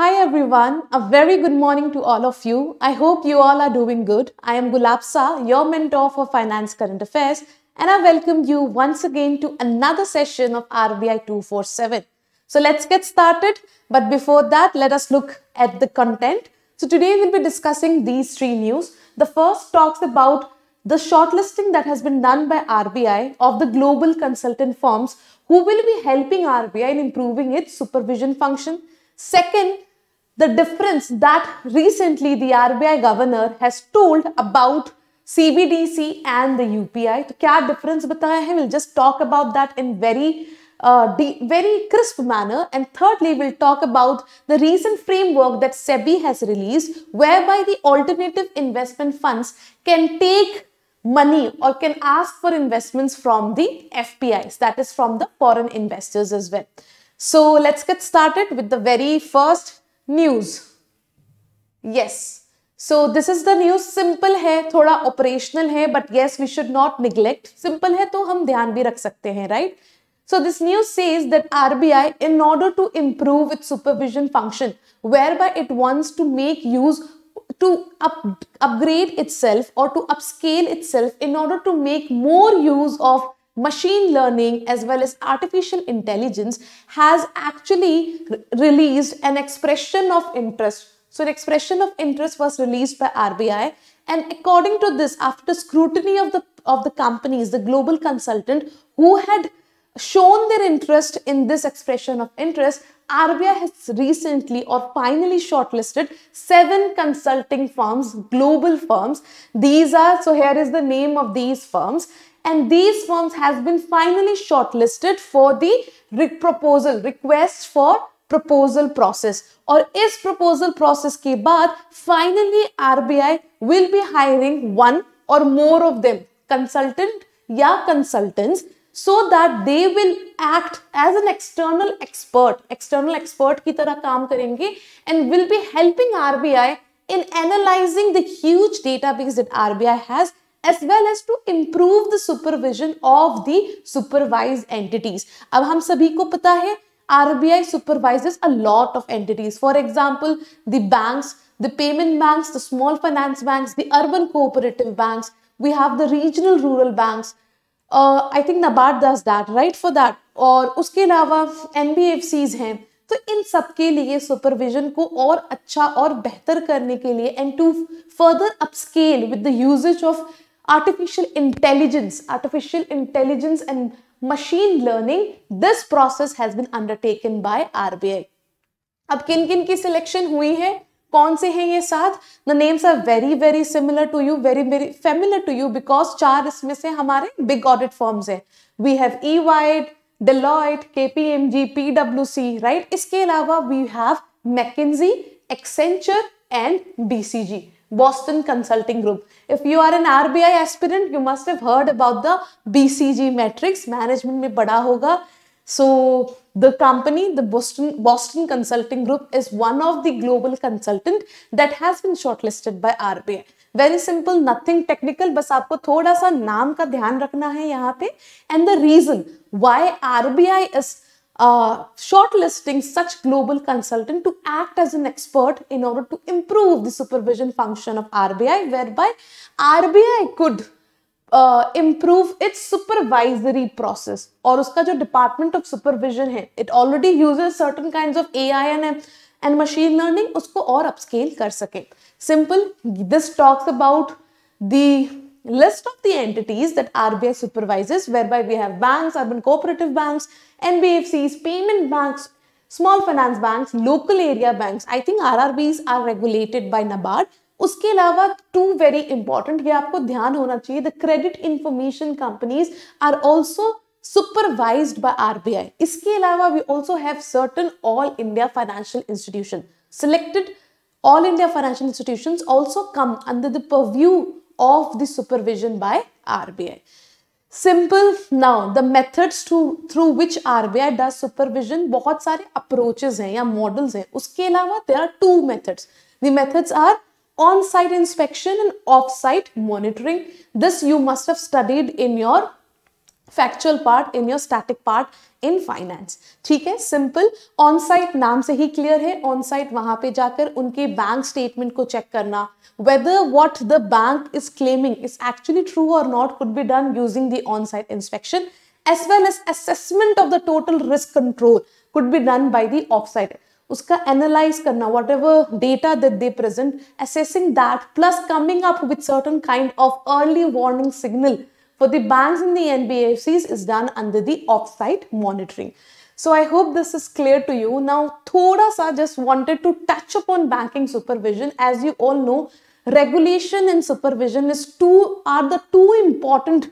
Hi everyone, a very good morning to all of you. I hope you all are doing good. I am Gulabsa, your mentor for Finance Current Affairs, and I welcome you once again to another session of RBI 247. So let's get started, but before that, let us look at the content. So today we'll be discussing these three news. The first talks about the shortlisting that has been done by RBI of the global consultant firms who will be helping RBI in improving its supervision function. Second, the difference that recently the RBI governor has told about CBDC and the UPI. So, what difference we We'll just talk about that in very uh, very crisp manner. And thirdly, we'll talk about the recent framework that SEBI has released, whereby the alternative investment funds can take money or can ask for investments from the FPIs, that is from the foreign investors as well. So let's get started with the very first news yes so this is the news simple है थोड़ा operational है but yes we should not neglect simple है तो हम ध्यान भी रख सकते हैं right so this news says that R B I in order to improve it supervision function whereby it wants to make use to upgrade itself और to upscale itself in order to make more use of machine learning as well as artificial intelligence has actually released an expression of interest. So an expression of interest was released by RBI and according to this, after scrutiny of the, of the companies, the global consultant who had shown their interest in this expression of interest, RBI has recently or finally shortlisted seven consulting firms, global firms. These are, so here is the name of these firms and these firms has been finally shortlisted for the re proposal request for proposal process Or is proposal process के बाद finally RBI will be hiring one or more of them consultant या consultants so that they will act as an external expert external expert की तरह काम करेंगे and will be helping RBI in analyzing the huge database that RBI has as well as to improve the supervision of the supervised entities. अब हम सभी को पता है RBI supervises a lot of entities. For example, the banks, the payment banks, the small finance banks, the urban cooperative banks. We have the regional rural banks. Uh, I think NABARD does that, right? For that. और उसके अलावा NBFCs हैं तो इन सब के लिए supervision को और अच्छा और बेहतर करने के लिए and to further upscale with the usage of artificial intelligence, artificial intelligence and machine learning, this process has been undertaken by RBI. अब किन किन की सिलेक्शन हुई है कौन से हैं ये साथ the names are very very similar to you very very familiar to you because चार इसमें से हमारे बिग ऑडिट फॉर्म्स हैं we have E Y Deloitte K P M G P W C right इसके अलावा we have McKinsey Accenture and B C G Boston Consulting Group. If you are an RBI aspirant, you must have heard about the BCG matrix. Management में बड़ा होगा. So the company, the Boston Boston Consulting Group, is one of the global consultant that has been shortlisted by RBI. Very simple, nothing technical. बस आपको थोड़ा सा नाम का ध्यान रखना है यहाँ पे And the reason why RBI is shortlisting such global consultant to act as an expert in order to improve the supervision function of RBI, whereby RBI could uh, improve its supervisory process. Or its department of supervision, hai, it already uses certain kinds of AI and and machine learning, usko or upscale kar sake. Simple, this talks about the list of the entities that RBI supervises whereby we have banks, urban cooperative banks, NBFCs, payment banks, small finance banks, local area banks. I think RRBs are regulated by NABARD. उसके अलावा to very important ये आपको ध्यान होना चाहिए the credit information companies are also supervised by RBI. इसके अलावा we also have certain all India financial institutions. Selected all India financial institutions also come under the purview of the supervision by RBI. Simple now the methods through which R B I does supervision बहुत सारे approaches हैं या models हैं उसके अलावा there are two methods the methods are on site inspection and off site monitoring this you must have studied in your factual part in your static part in finance ठीक है simple on site नाम से ही clear है on site वहां पे जाकर उनके बैंक स्टेटमेंट को चेक करना whether what the bank is claiming is actually true or not could be done using the on site inspection as well as assessment of the total risk control could be done by the off site उसका analyse करना whatever data that they present assessing that plus coming up with certain kind of early warning signal for the banks and the NBFCs is done under the offsite monitoring. So I hope this is clear to you. Now, thoda sa just wanted to touch upon banking supervision. As you all know, regulation and supervision is two are the two important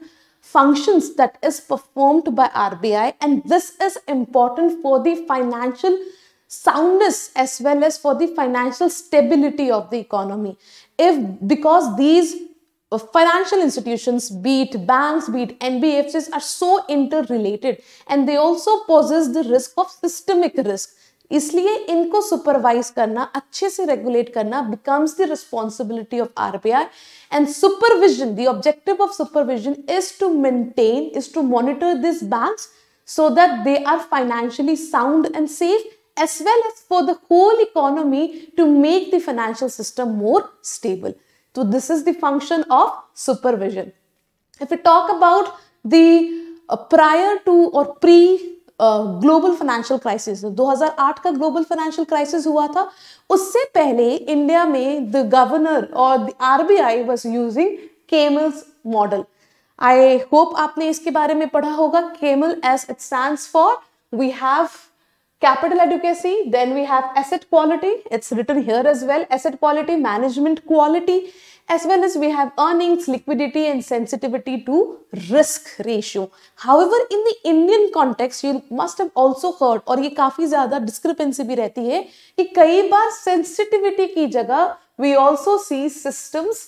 functions that is performed by RBI and this is important for the financial soundness as well as for the financial stability of the economy if because these financial institutions, be it banks, be it NBFCs, are so interrelated and they also possess the risk of systemic risk. इसलिए इनको supervise करना अच्छे से regulate करना becomes the responsibility of RBI and supervision the objective of supervision is to maintain is to monitor this banks so that they are financially sound and safe as well as for the whole economy to make the financial system more stable. Uh, uh, तो this is the function of supervision if you talk about the prior to or pre global financial crisis 2008 का global financial crisis हुआ था उससे पहले India में the governor और the RBI was using CAMELS model I hope आपने इसके बारे में पढ़ा होगा CAMEL as it stands for we have capital adequacy, then we have asset quality, it's written here as well, asset quality, management quality, as well as we have earnings, liquidity and sensitivity to risk ratio. However, in the Indian context, you must have also heard और ये काफी ज़्यादा discrepancy भी रहती है कि कई बार sensitivity की जगह we also see systems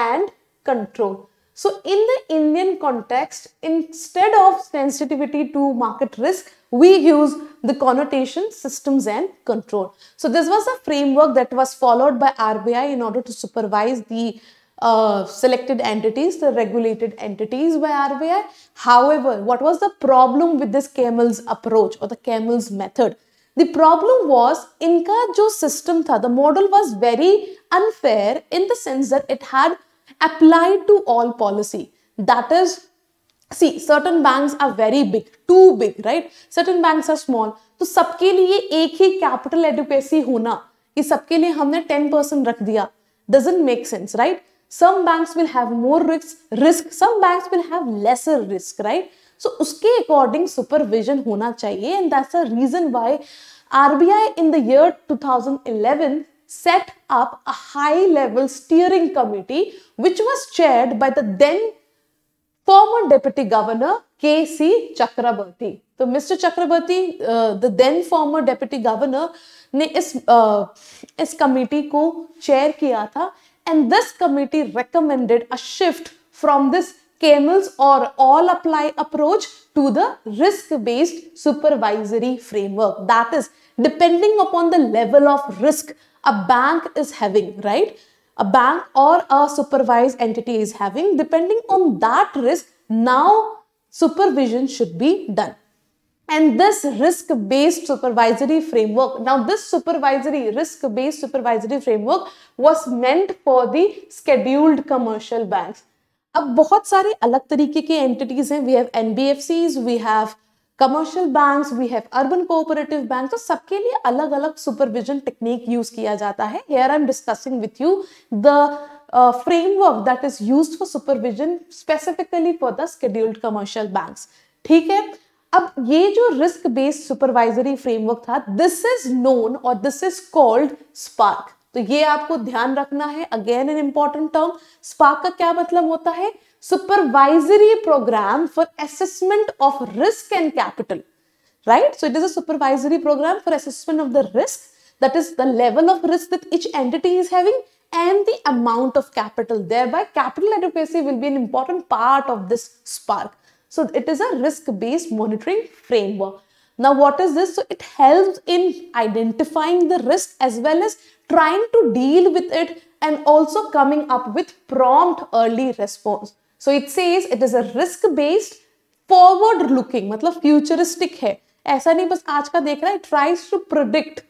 and control. So in the Indian context, instead of sensitivity to market risk, we use the connotation systems and control. So this was a framework that was followed by RBI in order to supervise the uh, selected entities, the regulated entities by RBI. However, what was the problem with this CAMEL's approach or the CAMEL's method? The problem was inka jo system tha, the model was very unfair in the sense that it had applied to all policy. That is, see certain banks are very big too big right certain banks are small तो सबके लिए एक ही capital adequacy होना ये सबके लिए हमने ten percent रख दिया doesn't make sense right some banks will have more risk risk some banks will have lesser risk right so उसके अकॉर्डिंग सुपरविजन होना चाहिए and that's a reason why R B I in the year thousand eleven set up high level steering committee which was chaired by the then former deputy governor K.C. Chakraborty. So Mr. Chakraborty, uh, the then former deputy governor, ne is, uh, committee ko chair kiya tha and this committee recommended a shift from this camels or all apply approach to the risk-based supervisory framework. That is, depending upon the level of risk a bank is having, right? a bank or a supervised entity is having, depending on that risk, now supervision should be done. And this risk-based supervisory framework, now this supervisory, risk-based supervisory framework was meant for the scheduled commercial banks. Now, बहुत सारे अलग different के entities हैं we have NBFCs commercial banks we have urban cooperative bank तो सबके लिए अलग अलग सुपरविजन टेक्निक यूज किया जाता है here I am discussing with you the framework that is use for supervision specifically for the scheduled commercial bank ठीक है अब ये जो रिस्क बेस्ड सुपरवाइजरी फ्रेमवर्क था दिस इज नोन और दिस इज कॉल्ड स्पार्क तो ये आपको ध्यान रखना है again an important term SPARC का क्या मतलब होता है supervisory programme for assessment of risk and capital right so it is अपरवाइजरी programme for assessment of the risk that is the level of risk that each entity is having and the amount of capital thereby capital adequacy will be an important part of this spark so it is a risk based monitoring framework Now what is this? So it helps in identifying the risk as well as trying to deal with it and also coming up with prompt early response. So it says it is a risk based forward looking मतलब futuristic है ऐसा नहीं बस आज का देख रहा tries to predict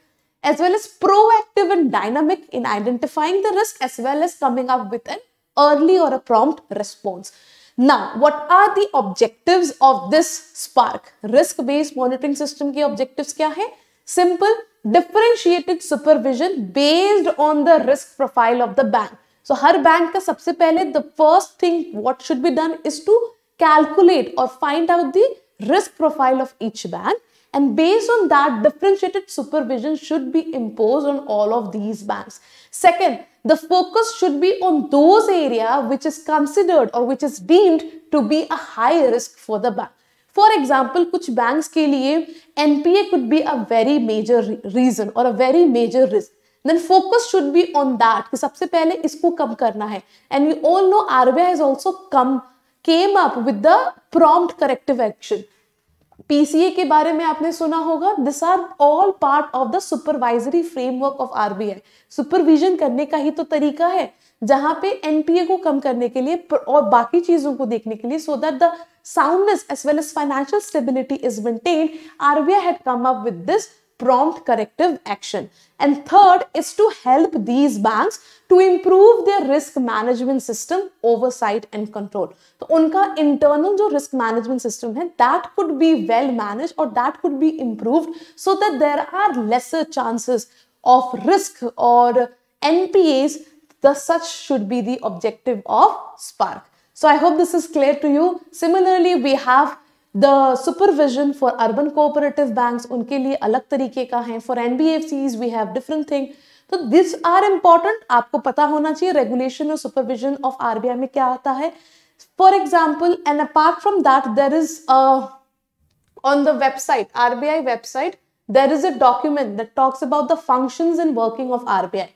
as well as proactive and dynamic in identifying the risk as well as coming up with an early or a prompt response. Now what are the objectives of this SPARC risk based monitoring system के objectives क्या है simple differentiated supervision based on the risk profile of the bank so हर bank का सबसे पहले the first thing what should be done is to calculate और find out the risk profile of each bank And based on that, differentiated supervision should be imposed on all of these banks. Second, the focus should be on those areas which is considered or which is deemed to be a high risk for the bank. For example, kuch banks ke liye, NPA could be a very major reason or a very major risk. Then focus should be on that. Ki sabse pehle isko kam karna hai. And we all know RBI has also come, came up with the prompt corrective action. PCA के बारे में आपने सुना होगा this are all part of the supervisory framework of RBI supervision करने का ही तो तरीका है जहां पे एनपीए को कम करने के लिए और बाकी चीजों को देखने के लिए so that the soundness as well as financial stability is maintain RBI had come up with this prompt corrective action. And third is to help these banks to improve their risk management system, oversight and control. So, unka internal jo risk management system hai, that could be well managed or that could be improved so that there are lesser chances of risk or NPAs. Thus, such should be the objective of Spark. So I hope this is clear to you. Similarly, we have the supervision for urban cooperative banks उनके लिए अलग तरीके का है for N B F we have different thing तो this are important आपको पता होना चाहिए रेगुलेशन और सुपरविजन ऑफ आरबीआई में क्या आता है for example and apart from that there is on the website RBI website there is a document that talks about the function in working of RBI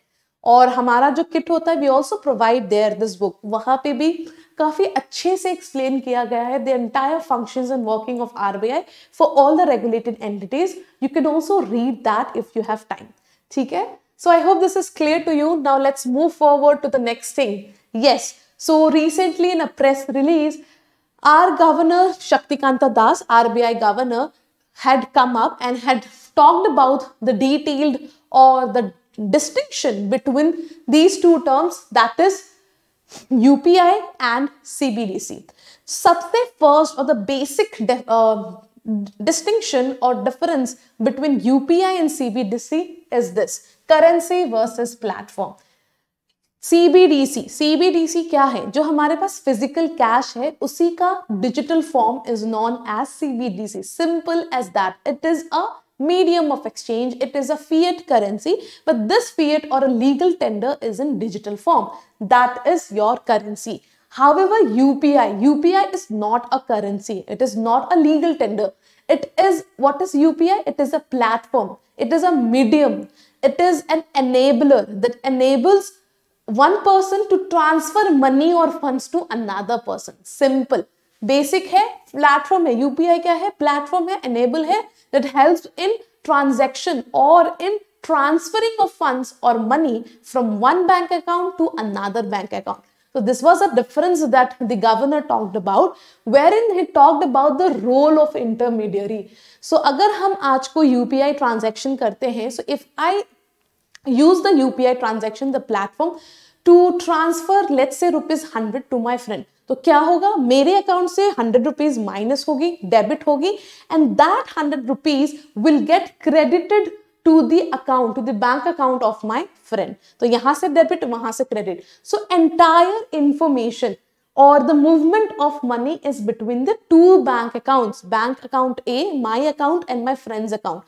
और हमारा जो किट होता है we also provide there this book वहां पे भी काफ़ी अच्छे से एक्सप्लेन किया गया है the entire functions and working of RBI for all the regulated entities you can also read that if you have time ठीक है So I hope this is clear to you. Now let's move forward to the next thing. Yes, so recently in a press release, our governor Shaktikanta Das, RBI governor, had come up and had talked about the detailed or the distinction between these two terms that is UPI and CBDC. Sabse first or the basic uh, distinction or difference between UPI and CBDC is this, currency versus platform. CBDC, CBDC क्या है जो हमारे पास physical cash है उसी का digital form is known as CBDC, simple as that it is a medium of exchange. It is a fiat currency, but this fiat or a legal tender is in digital form. That is your currency. However, UPI, UPI is not a currency. It is not a legal tender. It is, what is UPI? It is a platform. It is a medium. It is an enabler that enables one person to transfer money or funds to another person. Simple. Basic है platform है UPI क्या है platform है enable है that help in transaction और in transferring of fund और money from one bank account to another bank account So this was a difference that the governor talked about, wherein he talked about the role of intermediary. So अगर हम आज को UPI transaction करते हैं, so if I use the UPI transaction, the platform to transfer, let's say rupees 100 to my friend, तो क्या होगा मेरे अकाउंट से हंड्रेड रुपीज माइनस होगी डेबिट होगी and that hundred rupees will get credited to the account to the bank account of my friend तो यहां से डेबिट वहां से क्रेडिट सो एंटायर इंफॉर्मेशन और the movement of money is between the two bank account bank account a my account and my friend's account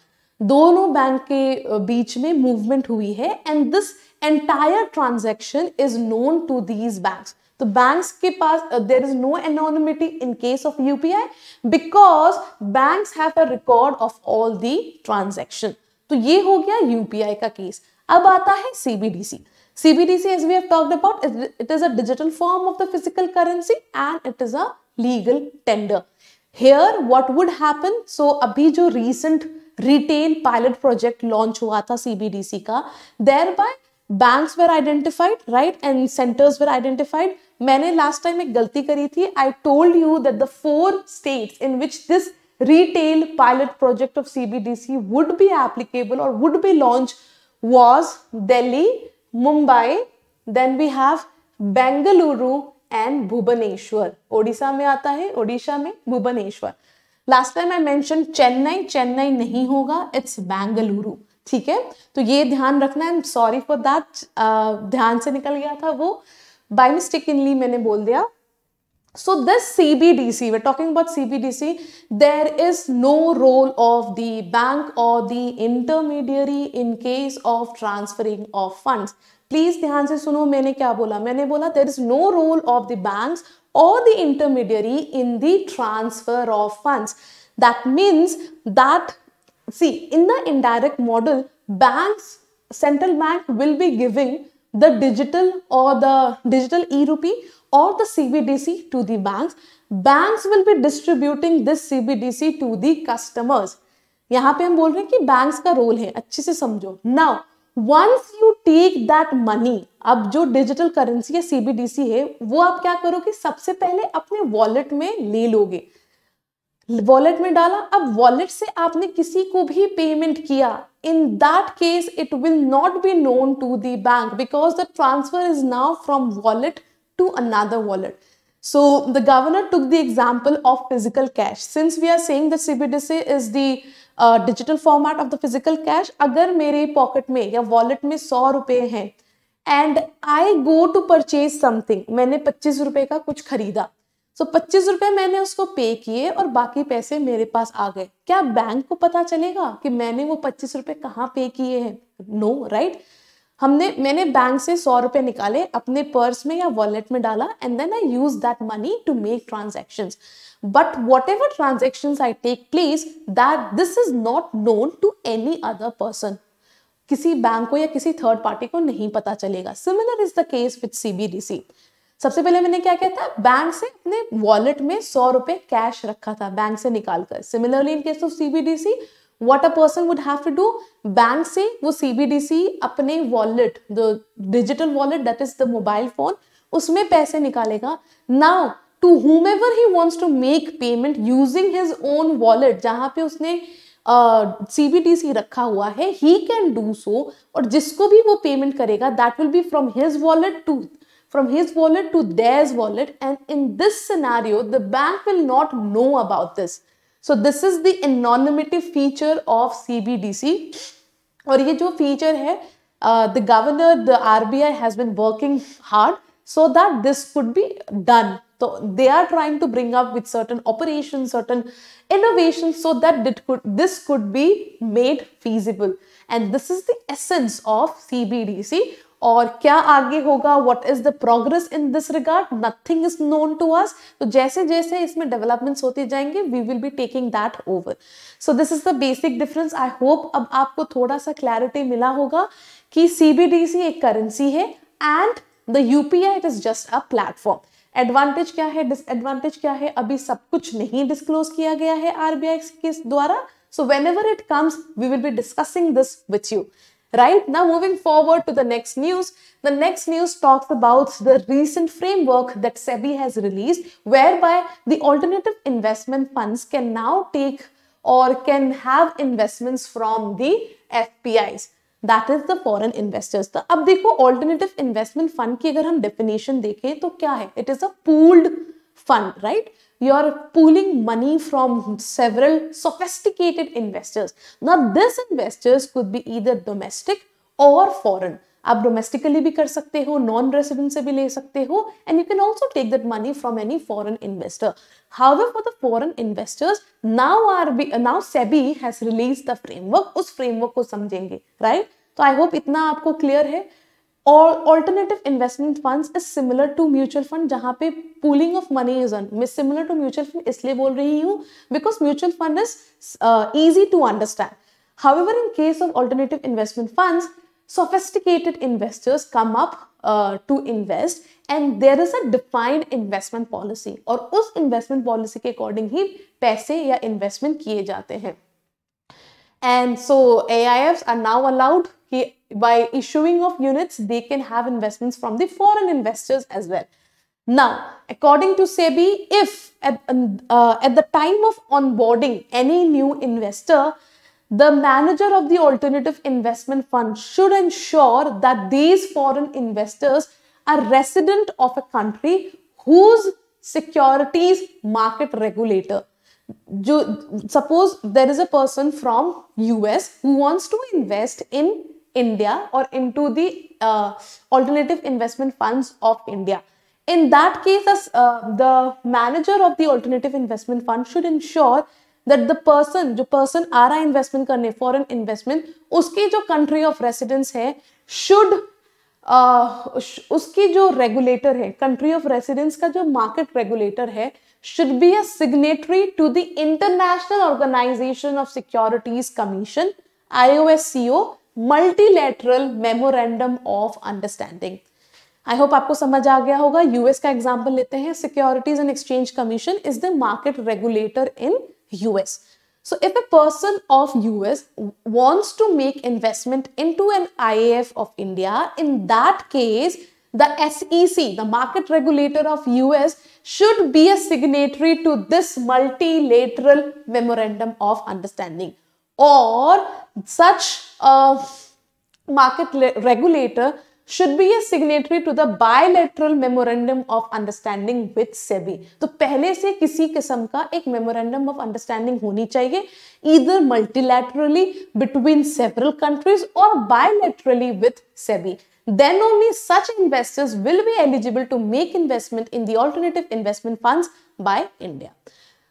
दोनों बैंक के बीच में मूवमेंट हुई है and this entire transaction is known to these banks तो बैंक्स के पास there is no anonymity in case of UPI because banks have a record of all the transaction तो ये हो गया यूपीआई का केस अब आता है CBDC CBDC, as we have talked about, it is a digital form of the physical currency and it is a legal tender. Here, what would happen? So, अभी जो recent retail pilot project launch हुआ था CBDC का, thereby banks were identified, right, and centers were identified. मैंने last time एक गलती करी थी I told you that the four states in which this retail pilot project of C would be applicable और would be launch was Delhi Mumbai then we have Bengaluru and Bhubaneswar Odisha में आता है ओडिशा में Bhubaneswar last time I mention Chennai Chennai नहीं होगा इट्स बेंगलुरु ठीक है तो ये ध्यान रखना आई सॉरी फॉर दैट ध्यान से निकल गया था वो बाई मिस्टेकनली मैंने बोल दिया so this cbdc we're talking about cbdc there is no role of the bank or the intermediary in case of transferring of funds please dhyan se suno maine kya bola maine bola there is no role of the banks or the intermediary in the transfer of funds that means that see in the indirect model banks central bank will be giving the digital or the digital e-rupee or the CBDC to the banks. Banks will be distributing this CBDC to the customers. यहां पे हम बोल रहे हैं कि banks का role है अच्छे से समझो now once you take that money अब जो डिजिटल करेंसी है सीबीडीसी है वो आप क्या करोगे सबसे पहले अपने वॉलेट में ले लोगे वॉलेट में डाला अब वॉलेट से आपने किसी को भी पेमेंट किया in that case, it will not be known to the bank because the transfer is now from wallet to another wallet. So the governor took the example of physical cash. Since we are saying that CBDC is the uh, digital format of the physical cash, अगर मेरे pocket में या wallet में 100 रुपए हैं and I go to purchase something, मैंने 25 रुपए का कुछ खरीदा सो पच्चीस रुपए मैंने उसको पे किए और बाकी पैसे मेरे पास आ गए क्या बैंक को पता चलेगा कि मैंने वो पच्चीस रुपए कहाँ पे किए हैं नो राइट हमने मैंने बैंक से सौ रुपए निकाले अपने पर्स में या वॉलेट में डाला and then I use that money to make transaction but whatever transaction I take place that this is not known to any other person किसी बैंक को या किसी थर्ड पार्टी को नहीं पता चलेगा similar is the case with CBDC सबसे पहले मैंने क्या किया था बैंक से अपने वॉलेट में सौ रुपए कैश रखा था बैंक से निकालकर similarly in case of CBDC what a person would have to do bank से वो सीबीडीसी अपने wallet the digital wallet that is the mobile phone उसमें पैसे निकालेगा now to whomever he wants to make payment using his own wallet जहां पे उसने C B D C रखा हुआ है ही कैन डू सो और जिसको भी वो पेमेंट करेगा that will be from his wallet to from his wallet to theirs wallet and in this scenario the bank will not know about this. So this is the anonymity feature of CBDC और ये feature है uh, the governor the RBI has been working hard so that this could be done. So they are trying to bring up with certain operations, certain innovations so that could, this could be made feasible. And this is the essence of CBDC और क्या आगे होगा what is the progress in this regard nothing is known to us तो जैसे जैसे इसमें developments होती जाएंगे we will be taking that over so this is the basic difference I hope अब आपको थोड़ा सा क्लैरिटी मिला होगा कि सीबीडीसी एक करेंसी है and the UPI it is just a platform advantage क्या है डिसएडवांटेज क्या है अभी सब कुछ नहीं डिस्क्लोज किया गया है आरबीआई के द्वारा so whenever it comes we will be discussing this with you Right now, moving forward to the next news, the next news talks about the recent framework that SEBI has released, whereby the alternative investment funds can now take or can have investments from the FPIs. That is the foreign investors. the तो अब देखो alternative investment fund की अगर हम to देखें तो क्या है it fund, right? You are pooling money from several sophisticated investors. Now, this investors could be either domestic or foreign. आप डोमेस्टिकली भी कर सकते हो नॉन रेसिडेंट से भी ले सकते हो and you can also take that money from any foreign investor how for the foreign investors now R B now SEBI has release the framework उस फ्रेमवर्क को समझेंगे राइट right? तो आई होप इतना आपको क्लियर है और alternative investment funds is similar to mutual fund जहां पे पूलिंग ऑफ मनी इज मैं सिमिलर टू म्यूचुअल फंड इसलिए बोल रही हूँ because mutual fund is easy to understand how in case of alternative investment fund sophisticated investors come up to invest and there is a defined investment policy और उस investment policy के according ही पैसे या इन्वेस्टमेंट किए जाते हैं and so A I F are now allowed by issuing of units, they can have investments from the foreign investors as well. Now, according to SEBI, if uh, at the time of onboarding any new investor, the manager of the alternative investment fund should ensure that these foreign investors are resident of a country whose securities market regulator suppose there is a person from US who wants to invest in India or into the uh, alternative investment funds of India. In that case, uh, the manager of the alternative investment fund should ensure that the person जो person आ रहा है investment करने foreign investment उसकी जो country of residence है should uh, उसकी जो रेगुलेटर है कंट्री ऑफ रेसिडेंस का जो मार्केट रेगुलेटर है should be a signatory to the international organisation of securities commission I O S C O multilateral memorandum of understanding I hope आपको समझ आ गया होगा यूएस का एग्जाम्पल लेते हैं securities and exchange commission is the market regulator in US so if a person of US wants to make investment into an I F of India in that case the S E C the market regulator of US should be a signatory to this multilateral memorandum of understanding or such a market regulator should be a signatory to the bilateral memorandum of understanding with SEBI. So, पहले se kisi kisam ka ek memorandum of understanding honi chahiye either multilaterally between several countries or bilaterally with SEBI. Then only such investors will be eligible to make investment in the alternative investment funds by India.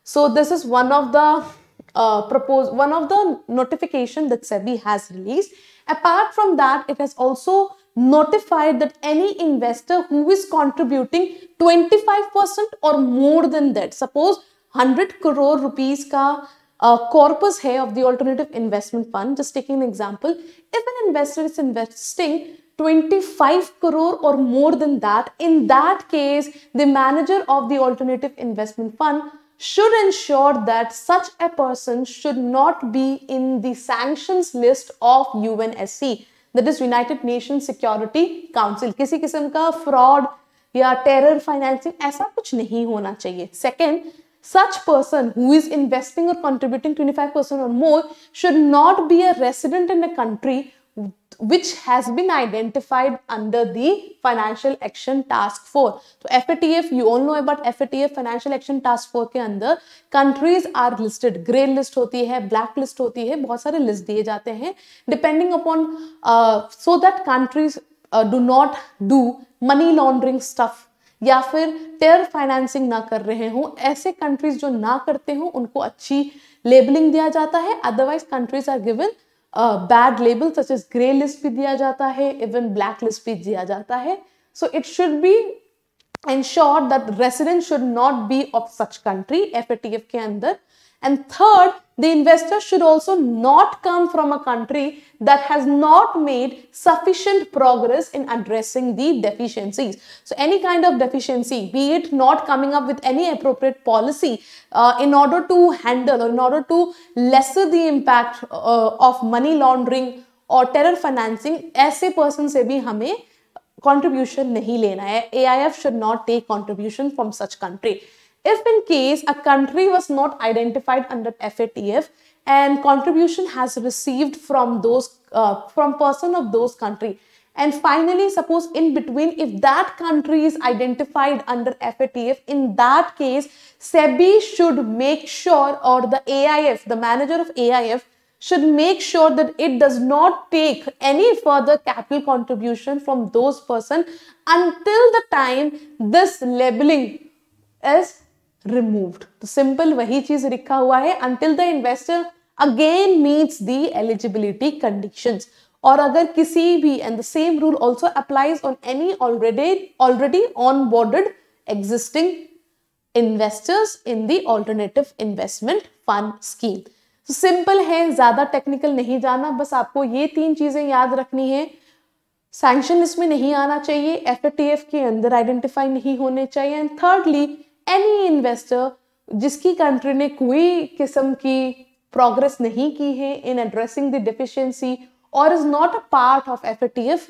So this is one of the uh, propose one of the notification that SEBI has released. Apart from that, it has also notified that any investor who is contributing 25% or more than that, suppose 100 crore rupees ka uh, corpus hai of the alternative investment fund, just taking an example, if an investor is investing 25 crore or more than that, in that case, the manager of the alternative investment fund should ensure that such a person should not be in the sanctions list of UNSC, that is United Nations Security Council. किसी किस्म का fraud या terror financing ऐसा कुछ नहीं होना चाहिए. Second, such person who is investing or contributing 25% or more should not be a resident in a country which has been identified under the financial action task force so fatf you all know about fatf financial action task force ke andar countries are listed grey list hoti hai black list hoti hai bahut sare list diye jate hain depending upon uh, so that countries uh, do not do money laundering stuff या फिर टेर financing ना कर रहे हो ऐसे countries जो ना करते हो उनको अच्छी लेबलिंग दिया जाता है otherwise countries are given bad label such is grey list भी दिया जाता है इवन ब्लैक लिस्ट भी दिया जाता है so it should be ensure that resident should not be of such country F के अंदर And third, the investor should also not come from a country that has not made sufficient progress in addressing the deficiencies. So any kind of deficiency, be it not coming up with any appropriate policy uh, in order to handle or in order to lessen the impact uh, of money laundering or terror financing, ऐसे person से भी हमें contribution नहीं लेना है A I F should not take if in case a country was not identified under FATF and contribution has received from those uh, from person of those country and finally suppose in between if that country is identified under FATF in that case SEBI should make sure or the AIF the manager of AIF should make sure that it does not take any further capital contribution from those person until the time this labeling is removed. तो simple वही चीज लिखा हुआ है until the investor again meets the eligibility conditions और अगर किसी भी and the same rule also applies on any already already onboarded existing investors in the alternative investment fund scheme simple है ज्यादा टेक्निकल नहीं जाना बस आपको ये तीन चीजें याद रखनी है सैंक्शन इसमें नहीं आना चाहिए एफ के अंदर आइडेंटिफाई नहीं होने चाहिए एंड थर्डली एनी इन्वेस्टर जिसकी कंट्री ने कोई किस्म की प्रोग्रेस नहीं की है इन एड्रेसिंग द डिफिशियंसी और is not a part of F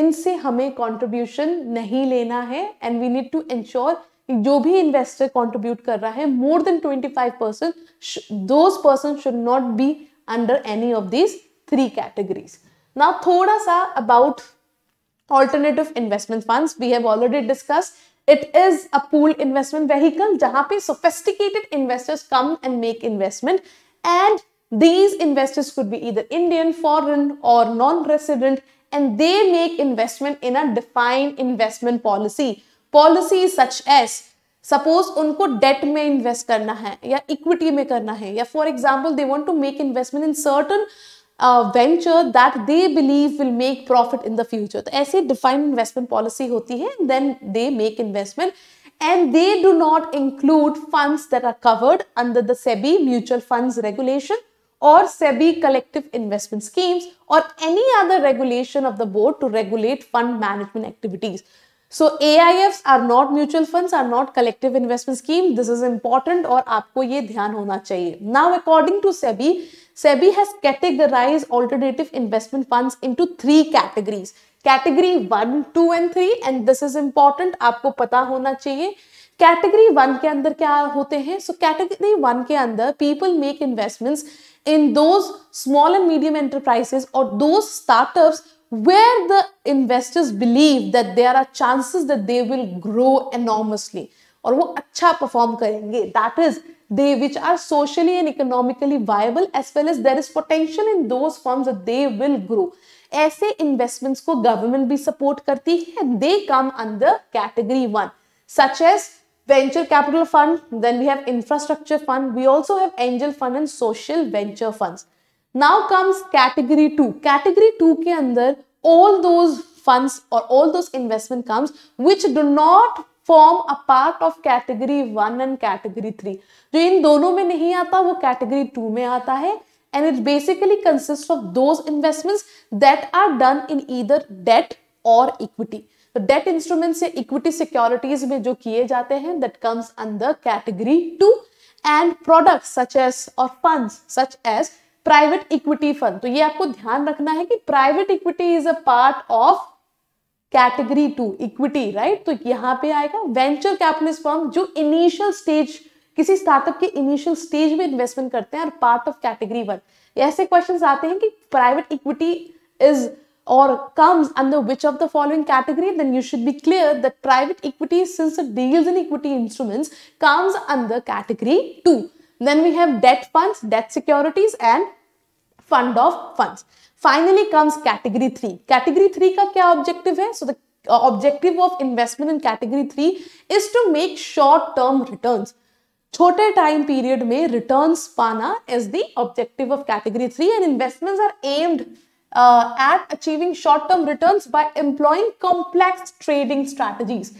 इनसे हमें कंट्रीब्यूशन नहीं लेना है and we need to ensure जो भी इन्वेस्टर कंट्रीब्यूट कर रहा है more than 25 percent those person should not be under any of these three categories ना थोड़ा सा about alternative investment funds we have already discussed it is a pool investment vehicle जहां पे sophisticated investors come and make investment and these investors could be इधर Indian foreign और non resident and they make investment in a defined investment policy policy such as suppose उनको debt में invest करना है या equity में करना है या for example they want to make investment in certain venture that they believe will make profit in the future तो ऐसी डिफाइंड इन्वेस्टमेंट पॉलिसी होती है then they make and they do not include funds that are covered under the SEBI mutual funds regulation or SEBI collective investment schemes or any other regulation of the board to regulate fund management activities. So A I F are not mutual fund are not collective investment scheme this is important और आपको ये ध्यान होना चाहिए now according to SEBI SEBI has categorise alternative investment fund into three categories category one two and three and this is important आपको पता होना चाहिए कैटेगरी वन के अंदर क्या होते हैं सो कैटेगरी वन के अंदर people make investments in those small and medium enterprises और those startups where the investors believe that there are chances that they will grow enormously or वो अच्छा perform करेंगे that is they which are socially and economically viable as well as there is potential in those firms that they will grow ऐसे investments को government भी support करती है they come under category one such as venture capital fund then we have infrastructure fund we also have angel fund and social venture funds now comes category two category two के अंदर all those funds और all those investment comes which do not form a part of category one and category three जो इन दोनों में नहीं आता वो कैटेगरी टू में आता है and it basically consist of those investments that are done in either debt और इक्विटी तो डेट इंस्ट्रूमेंट्स या इक्विटी सिक्योरिटीज में जो किए जाते हैं that comes under category two and products such as और funds such as private equity fund तो ये आपको ध्यान रखना है कि private equity is a part of category two equity right तो यहां पे आएगा वेंचर कैपिटलिस्ट फर्म जो इनिशियल स्टेज किसी स्टार्टअप के इनिशियल स्टेज में इन्वेस्टमेंट करते हैं और पार्ट ऑफ कैटेगरी वन ऐसे क्वेश्चन आते हैं कि प्राइवेट इक्विटी इज और comes under which of the following category then you should be clear that private equity since it deals in equity instruments comes under category 2 Then we have debt funds, debt securities and fund of funds. Finally comes category 3. Category 3 ka kya objective hai? So the uh, objective of investment in category 3 is to make short-term returns. छोटे time period में returns पाना is the objective of category three, and investments are aimed uh, at achieving short-term returns by employing complex trading strategies.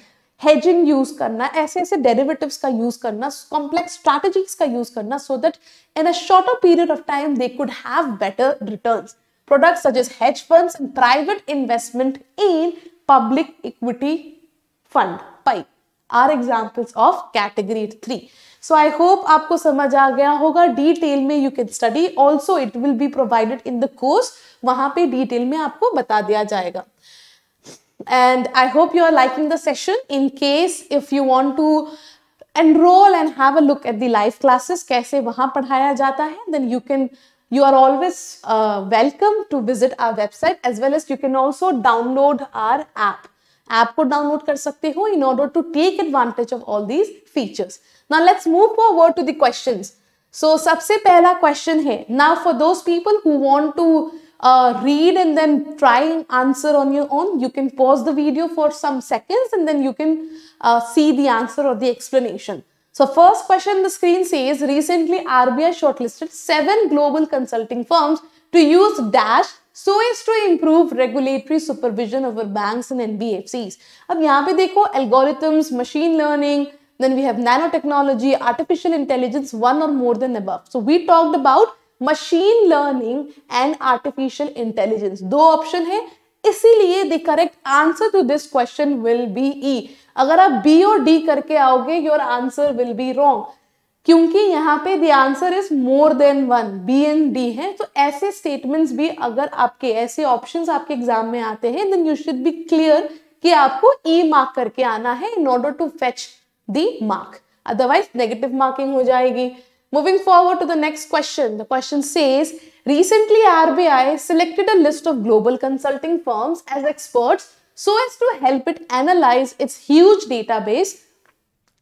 Hedging use करना ऐसे ऐसे derivatives का use करना complex strategies का use करना so that in a shorter period of time they could have better return product such as hedge fund private investment in public equity fund PIPE are examples of category three so I hope आपको समझ आ गया होगा detail में you can study also it will be provided in the course वहां पर detail में आपको बता दिया जाएगा And I hope you are liking the session. In case if you want to enroll and have a look at the live classes, kaise wahan padhaya jata hai, then you can you are always uh, welcome to visit our website as well as you can also download our app. App ko download kar sakte ho in order to take advantage of all these features. Now let's move forward to the questions. So सबसे पहला question है now for those people who want to read and then try answer on your own. You can pause the video for some seconds and then you can uh, see the answer or the explanation. So first question the screen says, recently RBI shortlisted seven global consulting firms to use Dash so as to improve regulatory supervision over banks and NBFCs. Now here we algorithms, machine learning, then we have nanotechnology, artificial intelligence, one or more than above. So we talked about machine learning and artificial intelligence दो option है इसीलिए the correct answer to this question will be E अगर आप B और D करके आओगे your answer will be wrong क्योंकि यहाँ पे the answer is more than one B and D है तो ऐसे स्टेटमेंट्स भी अगर आपके ऐसे ऑप्शंस आपके एग्जाम में आते हैं then you should be clear कि आपको ई e मार्क करके आना है in order to fetch the mark otherwise negative marking हो जाएगी Moving forward to the next question. The question says, recently RBI selected a list of global consulting firms as experts so as to help it analyze its huge database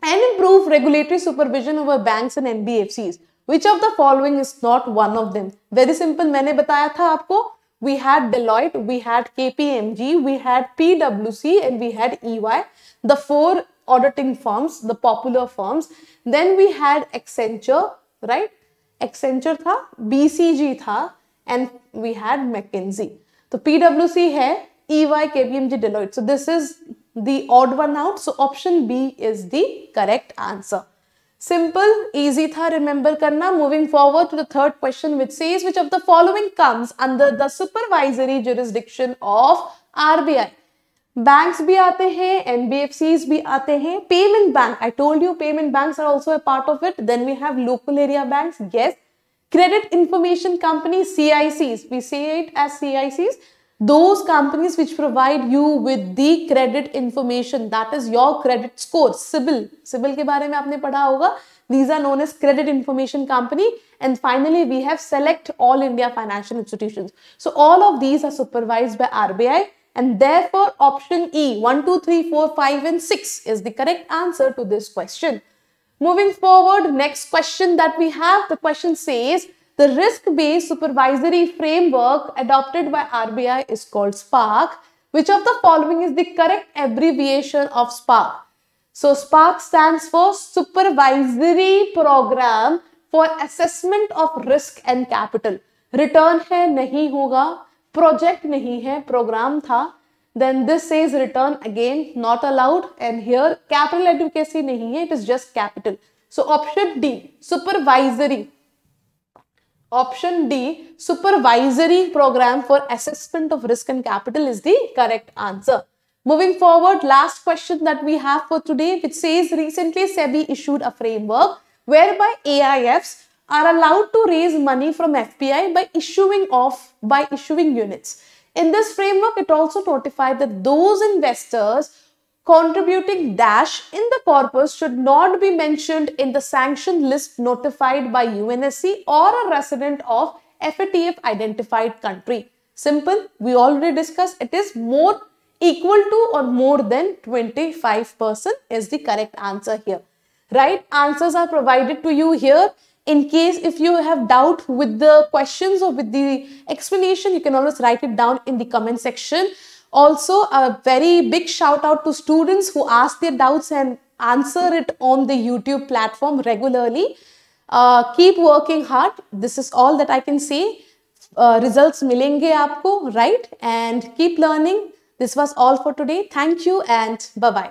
and improve regulatory supervision over banks and NBFCs. Which of the following is not one of them? Very simple, I बताया था we had Deloitte, we had KPMG, we had PwC and we had EY, the four auditing firms, the popular firms. Then we had Accenture, right Accenture था BCG था and we had McKinsey तो पीडब्ल्यू सी है E K P M G Deloitte so this is third one out so option B is the correct answer simple easy था remember करना moving forward to the third question which says which of the following comes under the supervisory jurisdiction of RBI banks भी आते हैं NBFCs भी आते हैं payment bank I told you payment banks are also a part of it then we have local area banks yes credit information companies cics we say it as cics those companies which provide you with the credit information that is your credit score cibil cibil ke bare mein aapne padha hoga these are known as credit information company and finally we have select all india financial institutions so all of these are supervised by rbi And therefore, option E, 1, 2, 3, 4, 5 and 6 is the correct answer to this question. Moving forward, next question that we have, the question says, the risk-based supervisory framework adopted by RBI is called SPARC. Which of the following is the correct abbreviation of SPARC? So SPARC stands for Supervisory Program for Assessment of Risk and Capital. Return है नहीं होगा project नहीं है program था then this is return again not allowed and here capital adequacy नहीं है it is just capital so option D supervisory option D supervisory programme for assessment of risk and capital is the correct answer moving forward last question that we have for today which says recently SEBI issued a framework whereby A I Fs are allowed to raise money from FPI by issuing off by issuing units. In this framework, it also notified that those investors contributing dash in the corpus should not be mentioned in the sanction list notified by UNSC or a resident of FATF identified country. Simple, we already discussed it is more equal to or more than 25% is the correct answer here. Right answers are provided to you here in case if you have doubt with the questions or with the explanation you can always write it down in the comment section also a very big shout out to students who ask their doubts and answer it on the youtube platform regularly uh, keep working hard this is all that i can say uh, results milenge aapko right and keep learning this was all for today thank you and bye bye